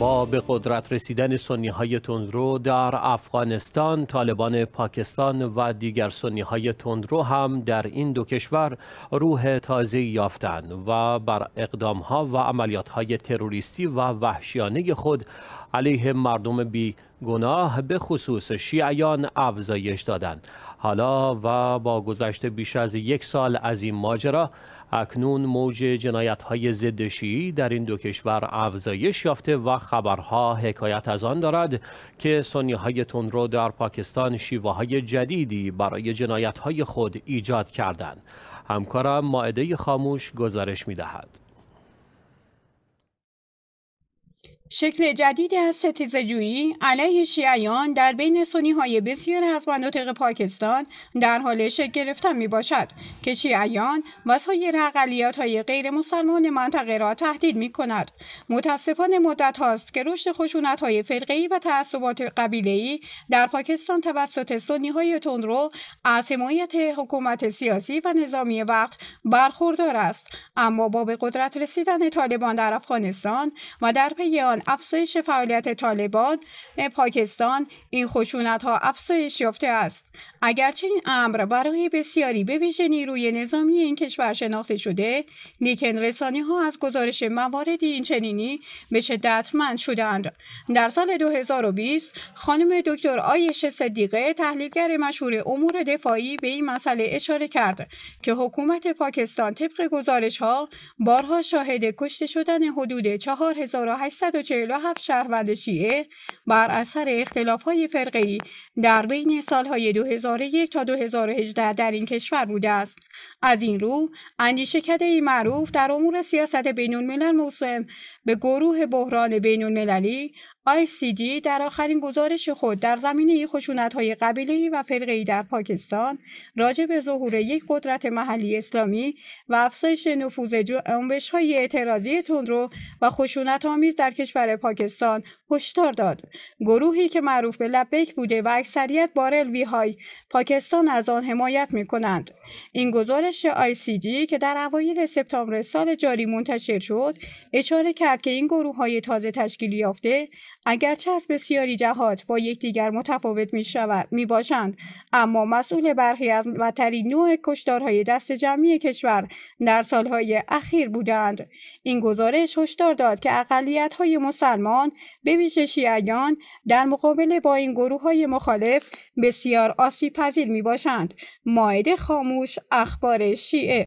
با به قدرت رسیدن سنی های تندرو در افغانستان، طالبان پاکستان و دیگر سنی های تندرو هم در این دو کشور روح تازه یافتند و بر اقدام ها و عملیات های تروریستی و وحشیانه خود علیه مردم بی گناه به خصوص شیعیان افزایش دادند حالا و با گذشت بیش از یک سال از این ماجرا اکنون موج جنایت های ضد شیعی در این دو کشور افزایش یافته و خبرها حکایت از آن دارد که سنی های تندرو در پاکستان شیوه های جدیدی برای جنایت های خود ایجاد کردند همکارم ماعده خاموش گزارش می دهد. شکل جدید از ستیز جویی علیه شیعیان در بین سنی های بسیار از مناطق پاکستان در حال شکل گرفتن می باشد که شیعیان و سایر اقلیت های غیر مسلمان منطقه را تهدید می کند. متاسفانه مدت هاست که رشد خشونت های فرقی و تعصبات قبیله در پاکستان توسط سنی های تندرو از حمایت حکومت سیاسی و نظامی وقت برخوردار است اما با به قدرت رسیدن طالبان در افغانستان و در پی افزایش فعالیت طالبان پاکستان این خشونت ها افزایش یافته است اگرچه این امر برای بسیاری به ویژه نیروی نظامی این کشور شناخته شده لیکن رسانی ها از گزارش موارد این چنینی به شدت من شدند در سال 2020 خانم دکتر آیش صدیقه تحلیلگر مشهور امور دفاعی به این مسئله اشاره کرد که حکومت پاکستان طبق گزارش ها بارها شاهد کشته شدن حدود 4800 47 شهروند شیعه بر اثر اختلافهای فرقی در بین سالهای 2001 تا 2018 در این کشور بوده است. از این رو اندیشه کده معروف در امور سیاست بین الملل موسم به گروه بحران بین المللی ICD در آخرین گزارش خود در زمینه خشونت‌های قبیله‌ای و فرقه‌ای در پاکستان راجع به ظهور یک قدرت محلی اسلامی و افزایش نفوذ های اعتراضی تندرو و خشونت‌آمیز در کشور پاکستان هشدار داد. گروهی که معروف به لبیک بوده و اکثریت بارل های پاکستان از آن حمایت می‌کنند. این گزارش ICG که در اوایل سپتامبر سال جاری منتشر شد، اشاره کرد که این های تازه تشکیل یافته اگرچه از بسیاری جهات با یکدیگر متفاوت می, شود، باشند اما مسئول برخی از بدترین نوع کشدارهای دست جمعی کشور در سالهای اخیر بودند این گزارش هشدار داد که اقلیت‌های مسلمان به ویژه شیعیان در مقابل با این گروه های مخالف بسیار آسیب پذیر می باشند مایده خاموش اخبار شیعه